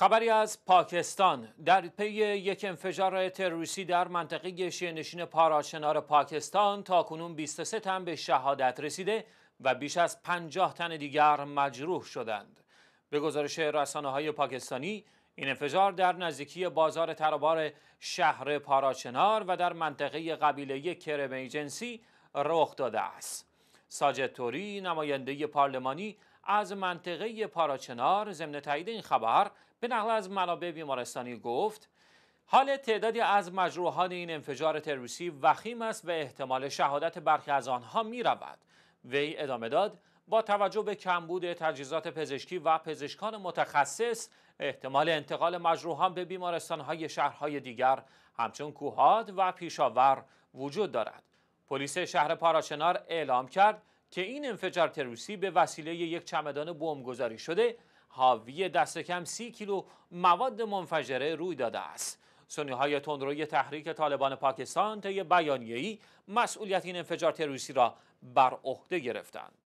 خبری از پاکستان در پی یک انفجار تروریستی در منطقه شینشین پاراشنار پاکستان تا کنون 23 تن به شهادت رسیده و بیش از 50 تن دیگر مجروح شدند به گزارش رسانه های پاکستانی این انفجار در نزدیکی بازار ترابار شهر پاراچنار و در منطقه قبیله کرم رخ داده است ساجد توری نماینده پارلمانی از منطقه پاراچنار ضمن تایید این خبر به نقل از منابع بیمارستانی گفت حال تعدادی از مجروحان این انفجار تروریستی وخیم است و احتمال شهادت برخی از آنها می رود. وی ادامه داد با توجه به کمبود تجهیزات پزشکی و پزشکان متخصص احتمال انتقال مجروحان به بیمارستانهای شهرهای دیگر همچون کوهاد و پیشاور وجود دارد پلیس شهر پاراشنار اعلام کرد که این انفجار تروریستی به وسیله یک چمدان بمبگذاری شده حاوی دست کم سی کیلو مواد منفجره روی داده است سنی های تندروی تحریک طالبان پاکستان طی بیانیه‌ای مسئولیت این انفجار تروریستی را بر عهده گرفتند